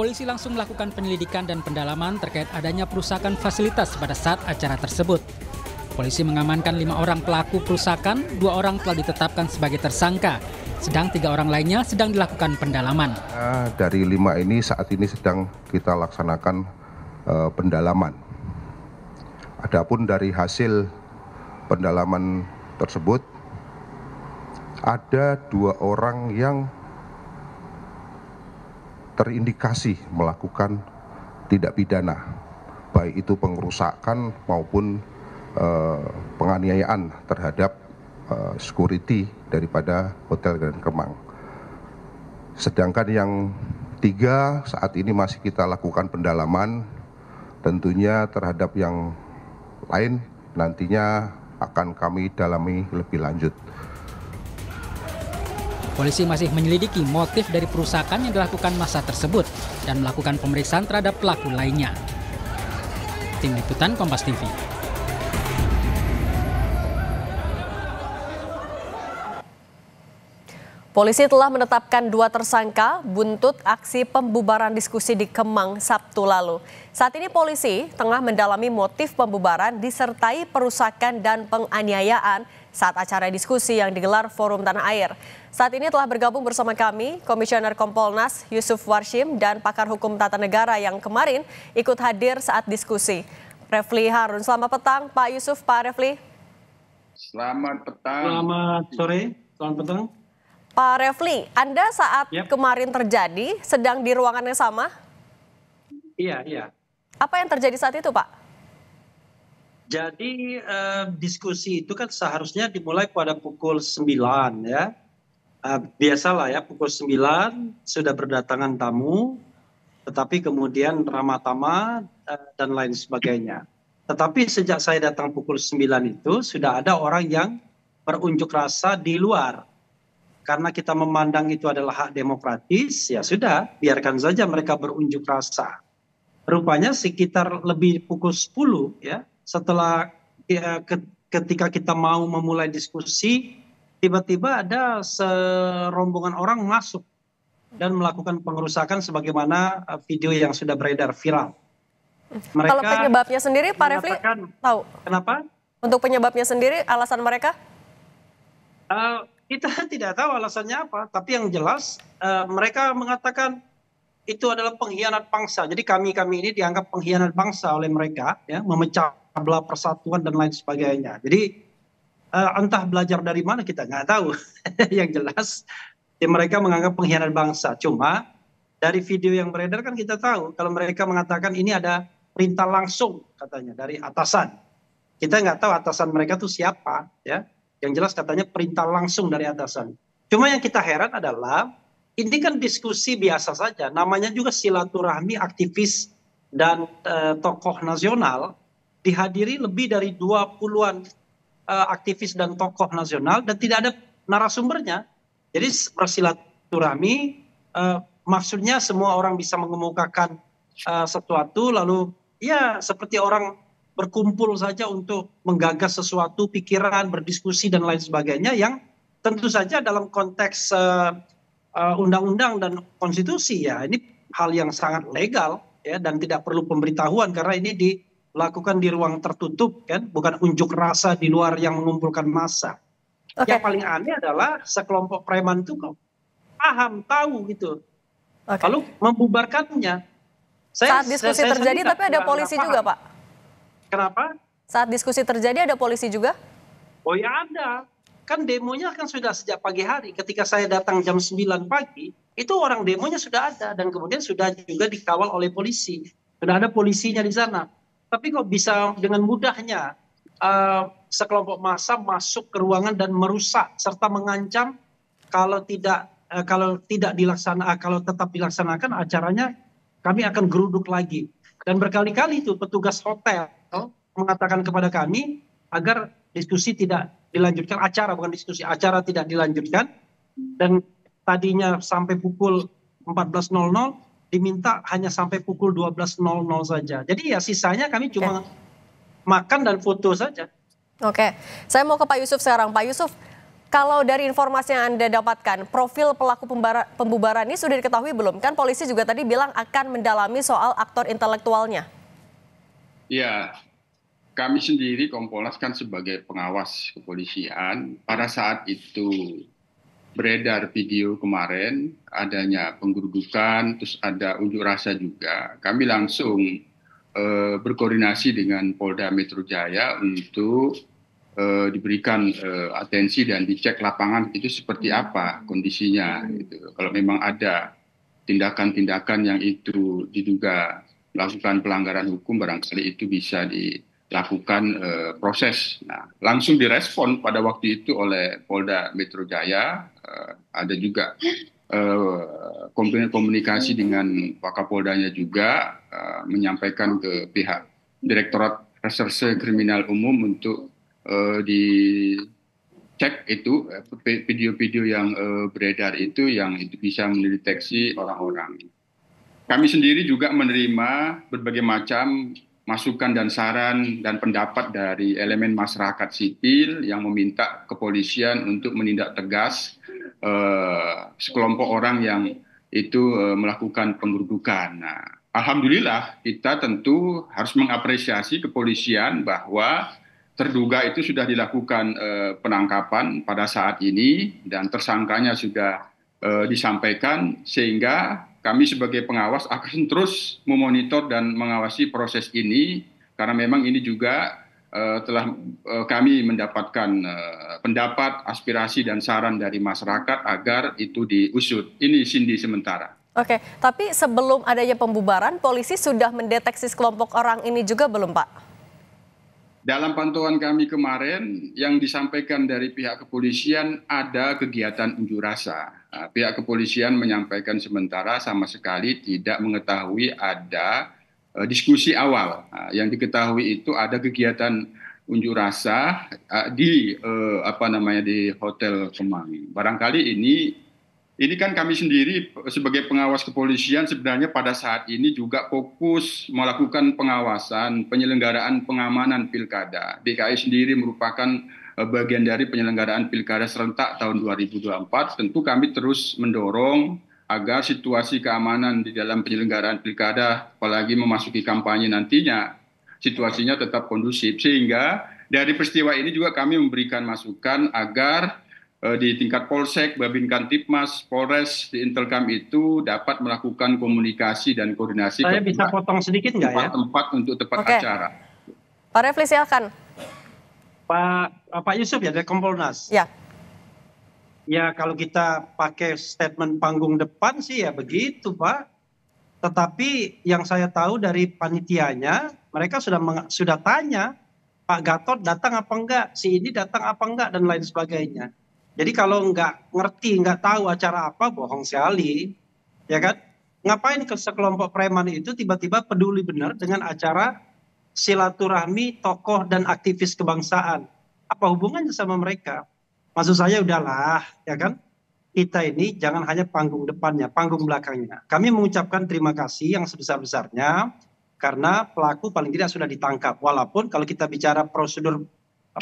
polisi langsung melakukan penyelidikan dan pendalaman terkait adanya perusakan fasilitas pada saat acara tersebut. Polisi mengamankan lima orang pelaku perusakan, dua orang telah ditetapkan sebagai tersangka, sedang tiga orang lainnya sedang dilakukan pendalaman. Nah, dari lima ini saat ini sedang kita laksanakan uh, pendalaman. Adapun dari hasil pendalaman tersebut, ada dua orang yang terindikasi melakukan tidak pidana baik itu pengerusakan maupun eh, penganiayaan terhadap eh, security daripada Hotel Grand Kemang. Sedangkan yang tiga saat ini masih kita lakukan pendalaman tentunya terhadap yang lain nantinya akan kami dalami lebih lanjut. Polisi masih menyelidiki motif dari perusakan yang dilakukan masa tersebut dan melakukan pemeriksaan terhadap pelaku lainnya. Tim Liputan Kompas TV. Polisi telah menetapkan dua tersangka buntut aksi pembubaran diskusi di Kemang Sabtu lalu. Saat ini polisi tengah mendalami motif pembubaran disertai perusakan dan penganiayaan saat acara diskusi yang digelar Forum Tanah Air. Saat ini telah bergabung bersama kami Komisioner Kompolnas Yusuf Warshim dan pakar hukum tata negara yang kemarin ikut hadir saat diskusi. Refli Harun, selamat petang Pak Yusuf, Pak Refli. Selamat petang. Selamat sore, selamat petang. Pak Refli, Anda saat yep. kemarin terjadi sedang di ruangan yang sama? Iya, iya. Apa yang terjadi saat itu, Pak? Jadi eh, diskusi itu kan seharusnya dimulai pada pukul 9 ya. Eh, biasalah ya pukul 9 sudah berdatangan tamu tetapi kemudian ramah tamah eh, dan lain sebagainya. Tetapi sejak saya datang pukul 9 itu sudah ada orang yang berunjuk rasa di luar. Karena kita memandang itu adalah hak demokratis, ya sudah, biarkan saja mereka berunjuk rasa. Rupanya sekitar lebih pukul 10 ya, setelah ya, ketika kita mau memulai diskusi, tiba-tiba ada serombongan orang masuk dan melakukan pengerusakan sebagaimana eh, video yang sudah beredar viral. Hmm. Mereka Kalau penyebabnya sendiri, Pak Refli tahu? Kenapa? Untuk penyebabnya sendiri, alasan mereka? Uh, kita tidak tahu alasannya apa, tapi yang jelas uh, mereka mengatakan itu adalah pengkhianat bangsa. Jadi kami kami ini dianggap pengkhianat bangsa oleh mereka, ya, memecah belah persatuan dan lain sebagainya. Jadi uh, entah belajar dari mana kita nggak tahu. yang jelas ya mereka menganggap pengkhianat bangsa. Cuma dari video yang beredar kan kita tahu kalau mereka mengatakan ini ada perintah langsung katanya dari atasan. Kita nggak tahu atasan mereka tuh siapa ya. Yang jelas katanya perintah langsung dari atasan. Cuma yang kita heran adalah ini kan diskusi biasa saja. Namanya juga silaturahmi aktivis dan e, tokoh nasional dihadiri lebih dari dua an eh, aktivis dan tokoh nasional dan tidak ada narasumbernya. Jadi bersilaturahmi uh, maksudnya semua orang bisa mengemukakan uh, sesuatu lalu ya seperti orang berkumpul saja untuk menggagas sesuatu pikiran, berdiskusi dan lain sebagainya yang tentu saja dalam konteks undang-undang uh, uh, dan konstitusi ya ini hal yang sangat legal ya dan tidak perlu pemberitahuan karena ini di lakukan di ruang tertutup kan bukan unjuk rasa di luar yang mengumpulkan massa okay. yang paling aneh adalah sekelompok preman itu kok paham tahu gitu okay. lalu membubarkannya saya, saat diskusi saya, terjadi tapi ada polisi paham. juga pak kenapa saat diskusi terjadi ada polisi juga oh ya ada kan demonya kan sudah sejak pagi hari ketika saya datang jam 9 pagi itu orang demonya sudah ada dan kemudian sudah juga dikawal oleh polisi sudah ada polisinya di sana tapi kok bisa dengan mudahnya uh, sekelompok massa masuk ke ruangan dan merusak serta mengancam kalau tidak uh, kalau tidak dilaksanakan eh, kalau tetap dilaksanakan acaranya kami akan geruduk lagi dan berkali-kali itu petugas hotel mengatakan kepada kami agar diskusi tidak dilanjutkan acara bukan diskusi acara tidak dilanjutkan dan tadinya sampai pukul 14.00 diminta hanya sampai pukul 12.00 saja. Jadi ya sisanya kami cuma okay. makan dan foto saja. Oke, okay. saya mau ke Pak Yusuf sekarang. Pak Yusuf, kalau dari informasi yang Anda dapatkan, profil pelaku pembubaran ini sudah diketahui belum? Kan polisi juga tadi bilang akan mendalami soal aktor intelektualnya. Ya, kami sendiri Kompolnas kan sebagai pengawas kepolisian pada saat itu beredar video kemarin adanya penggerudukan, terus ada unjuk rasa juga. Kami langsung e, berkoordinasi dengan Polda Metro Jaya untuk e, diberikan e, atensi dan dicek lapangan itu seperti apa kondisinya. Gitu. Kalau memang ada tindakan-tindakan yang itu diduga melakukan pelanggaran hukum, barangkali itu bisa di lakukan e, proses. Nah, langsung direspon pada waktu itu oleh Polda Metro Jaya. E, ada juga e, eh, komponen komunikasi dengan Wakapoldanya juga e, menyampaikan ke pihak Direktorat Reserse Kriminal Umum untuk dicek itu video-video yang e, beredar itu yang itu bisa mendeteksi orang-orang. Kami sendiri juga menerima berbagai macam masukan dan saran dan pendapat dari elemen masyarakat sipil yang meminta kepolisian untuk menindak tegas uh, sekelompok orang yang itu uh, melakukan penggerudukan. Nah, alhamdulillah kita tentu harus mengapresiasi kepolisian bahwa terduga itu sudah dilakukan uh, penangkapan pada saat ini dan tersangkanya sudah uh, disampaikan sehingga kami sebagai pengawas akan terus memonitor dan mengawasi proses ini karena memang ini juga uh, telah uh, kami mendapatkan uh, pendapat, aspirasi dan saran dari masyarakat agar itu diusut. Ini Cindy sementara. Oke, tapi sebelum adanya pembubaran, polisi sudah mendeteksi kelompok orang ini juga belum, Pak? Dalam pantauan kami kemarin, yang disampaikan dari pihak kepolisian ada kegiatan unjuk rasa Nah, pihak kepolisian menyampaikan sementara sama sekali tidak mengetahui ada uh, diskusi awal. Uh, yang diketahui itu ada kegiatan unjuk rasa uh, di uh, apa namanya di Hotel Kemang. Barangkali ini ini kan kami sendiri sebagai pengawas kepolisian sebenarnya pada saat ini juga fokus melakukan pengawasan penyelenggaraan pengamanan pilkada. DKI sendiri merupakan Eh, bagian dari penyelenggaraan pilkada serentak tahun 2024, tentu kami terus mendorong agar situasi keamanan di dalam penyelenggaraan pilkada, apalagi memasuki kampanye nantinya, situasinya tetap kondusif. Sehingga dari peristiwa ini juga kami memberikan masukan agar eh, di tingkat Polsek, babin kantipmas Polres, di Intelkam itu dapat melakukan komunikasi dan koordinasi. Saya bisa tempat, potong sedikit nggak ya? Tempat untuk tempat okay. acara. Pak Refli, silakan. Pak Pak Yusuf ya dari Kompolnas. Ya. Ya kalau kita pakai statement panggung depan sih ya begitu Pak. Tetapi yang saya tahu dari panitianya mereka sudah sudah tanya Pak Gatot datang apa enggak, si ini datang apa enggak dan lain sebagainya. Jadi kalau enggak ngerti, enggak tahu acara apa, bohong sekali, ya kan? Ngapain ke sekelompok preman itu tiba-tiba peduli benar dengan acara silaturahmi tokoh dan aktivis kebangsaan? apa hubungannya sama mereka? Maksud saya udahlah, ya kan? Kita ini jangan hanya panggung depannya, panggung belakangnya. Kami mengucapkan terima kasih yang sebesar-besarnya karena pelaku paling tidak sudah ditangkap. Walaupun kalau kita bicara prosedur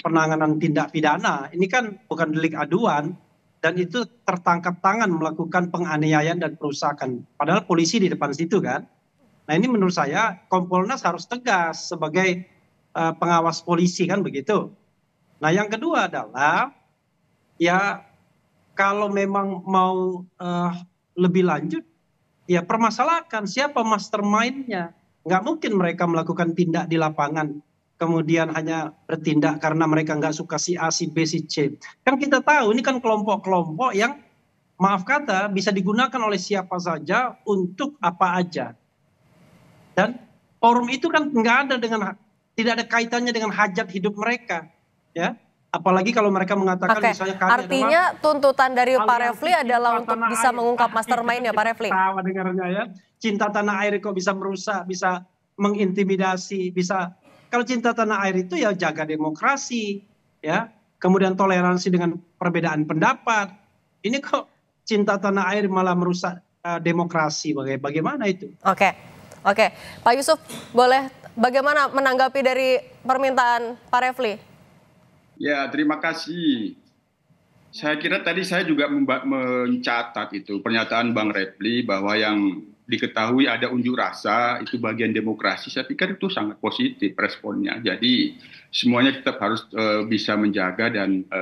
penanganan tindak pidana, ini kan bukan delik aduan dan itu tertangkap tangan melakukan penganiayaan dan perusakan. Padahal polisi di depan situ kan. Nah ini menurut saya Kompolnas harus tegas sebagai uh, pengawas polisi kan begitu. Nah, yang kedua adalah ya kalau memang mau uh, lebih lanjut ya permasalahkan siapa mastermindnya. Nggak mungkin mereka melakukan tindak di lapangan kemudian hanya bertindak karena mereka nggak suka si A, si B, si C. Kan kita tahu ini kan kelompok-kelompok yang maaf kata bisa digunakan oleh siapa saja untuk apa aja. Dan forum itu kan nggak ada dengan tidak ada kaitannya dengan hajat hidup mereka ya apalagi kalau mereka mengatakan okay. misalnya kami artinya adalah tuntutan dari Pak Refli adalah untuk bisa air. mengungkap mastermind ya Pak Refli dengarnya ya cinta tanah air kok bisa merusak bisa mengintimidasi bisa kalau cinta tanah air itu ya jaga demokrasi ya kemudian toleransi dengan perbedaan pendapat ini kok cinta tanah air malah merusak uh, demokrasi bagaimana itu oke okay. oke okay. Pak Yusuf boleh bagaimana menanggapi dari permintaan Pak Refli Ya, terima kasih. Saya kira tadi saya juga mencatat itu pernyataan Bang Repli bahwa yang diketahui ada unjuk rasa itu bagian demokrasi saya pikir itu sangat positif responnya jadi semuanya tetap harus e, bisa menjaga dan e,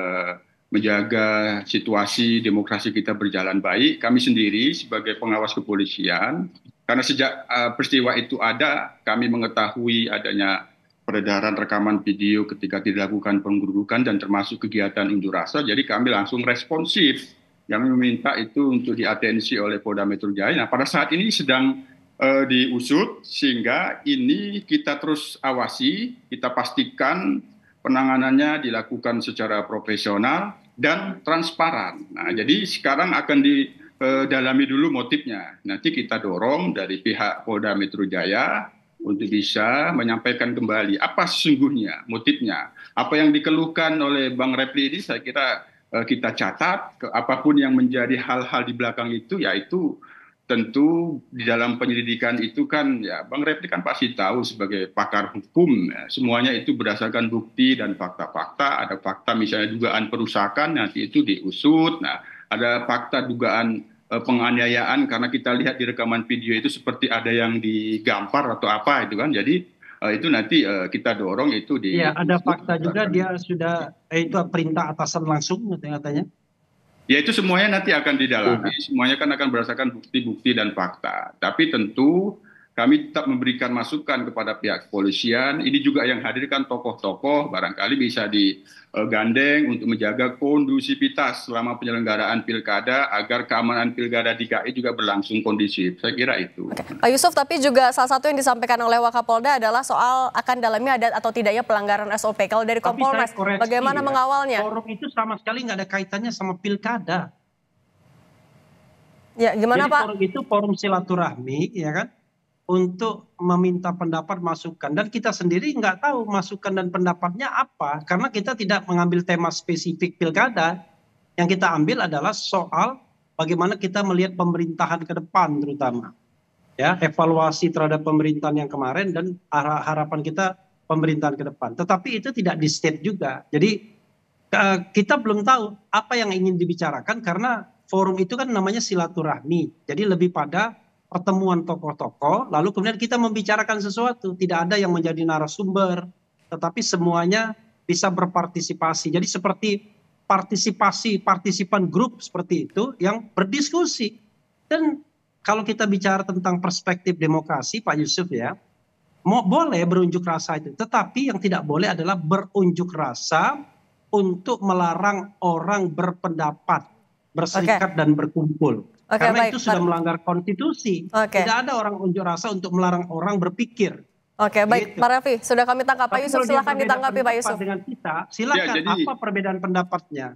menjaga situasi demokrasi kita berjalan baik kami sendiri sebagai pengawas kepolisian karena sejak e, peristiwa itu ada kami mengetahui adanya peredaran rekaman video ketika dilakukan penggerudukan dan termasuk kegiatan unjuk rasa. Jadi kami langsung responsif. yang meminta itu untuk diatensi oleh Polda Metro Jaya. Nah, pada saat ini sedang uh, diusut sehingga ini kita terus awasi, kita pastikan penanganannya dilakukan secara profesional dan transparan. Nah, jadi sekarang akan didalami eh, dulu motifnya. Nanti kita dorong dari pihak Polda Metro Jaya untuk bisa menyampaikan kembali apa sesungguhnya motifnya. Apa yang dikeluhkan oleh Bang Repli ini saya kira eh, kita catat apapun yang menjadi hal-hal di belakang itu yaitu tentu di dalam penyelidikan itu kan ya Bang Repli kan pasti tahu sebagai pakar hukum ya, semuanya itu berdasarkan bukti dan fakta-fakta ada fakta misalnya dugaan perusakan nanti itu diusut nah ada fakta dugaan Eh, penganiayaan karena kita lihat di rekaman video itu seperti ada yang digampar atau apa itu kan jadi uh, itu nanti uh, kita dorong itu di ya ada fakta di, juga dia sudah eh, itu perintah atasan langsung katanya ya itu semuanya nanti akan didalami iya. semuanya kan akan berdasarkan bukti-bukti dan fakta tapi tentu kami tetap memberikan masukan kepada pihak kepolisian. Ini juga yang hadirkan tokoh-tokoh, barangkali bisa digandeng untuk menjaga kondusivitas selama penyelenggaraan pilkada agar keamanan pilkada DKI juga berlangsung kondusif. Saya kira itu. Oke. Pak Yusuf, tapi juga salah satu yang disampaikan oleh Wakapolda adalah soal akan dalamnya ada atau tidaknya pelanggaran SOP. Kalau dari Kompolnas, bagaimana ya, mengawalnya? Forum itu sama sekali nggak ada kaitannya sama pilkada. Ya, gimana Jadi, Pak? Forum itu forum silaturahmi, ya kan? untuk meminta pendapat masukan dan kita sendiri nggak tahu masukan dan pendapatnya apa karena kita tidak mengambil tema spesifik pilkada yang kita ambil adalah soal bagaimana kita melihat pemerintahan ke depan terutama ya evaluasi terhadap pemerintahan yang kemarin dan harapan kita pemerintahan ke depan tetapi itu tidak di state juga jadi eh, kita belum tahu apa yang ingin dibicarakan karena forum itu kan namanya silaturahmi jadi lebih pada pertemuan tokoh-tokoh, lalu kemudian kita membicarakan sesuatu. Tidak ada yang menjadi narasumber, tetapi semuanya bisa berpartisipasi. Jadi seperti partisipasi partisipan grup seperti itu yang berdiskusi. Dan kalau kita bicara tentang perspektif demokrasi, Pak Yusuf ya, mau boleh berunjuk rasa itu, tetapi yang tidak boleh adalah berunjuk rasa untuk melarang orang berpendapat, berserikat okay. dan berkumpul. Okay, Karena baik, itu sudah melanggar konstitusi. Okay. Tidak ada orang unjuk rasa untuk melarang orang berpikir. Oke, okay, baik, gitu. Pak Raffi, sudah kami tangkap Pak Yusuf. Silahkan ditanggapi Pak Yusuf. Dengan kita, ya, silakan ya, jadi, apa perbedaan pendapatnya?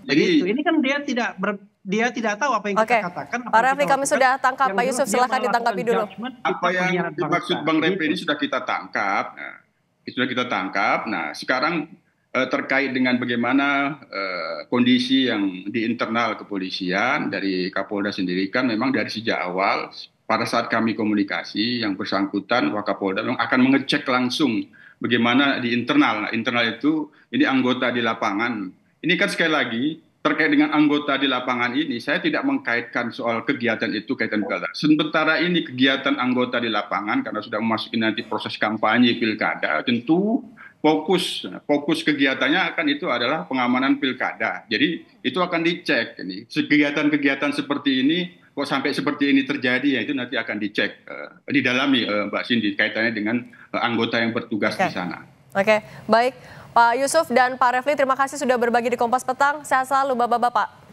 Jadi Jadi, ini kan dia tidak ber, dia tidak tahu apa yang okay. kita katakan. Oke. Pak Raffi, kami sudah tangkap Pak Yusuf. Silahkan ditanggapi dulu. Apa yang dimaksud Bang Raffi ini sudah kita tangkap. Nah, sudah kita tangkap. Nah, sekarang Eh, terkait dengan bagaimana eh, kondisi yang di internal kepolisian dari Kapolda sendiri kan memang dari sejak awal pada saat kami komunikasi yang bersangkutan Wakapolda akan mengecek langsung bagaimana di internal. Nah, internal itu ini anggota di lapangan. Ini kan sekali lagi terkait dengan anggota di lapangan ini saya tidak mengkaitkan soal kegiatan itu kaitan pilkada. Sementara ini kegiatan anggota di lapangan karena sudah memasuki nanti proses kampanye pilkada tentu fokus fokus kegiatannya akan itu adalah pengamanan pilkada. Jadi itu akan dicek ini kegiatan-kegiatan seperti ini kok sampai seperti ini terjadi ya itu nanti akan dicek eh, didalami eh, Mbak Cindy kaitannya dengan eh, anggota yang bertugas okay. di sana. Oke, baik Pak Yusuf dan Pak Refli terima kasih sudah berbagi di Kompas Petang. Sehat selalu Bapak-bapak.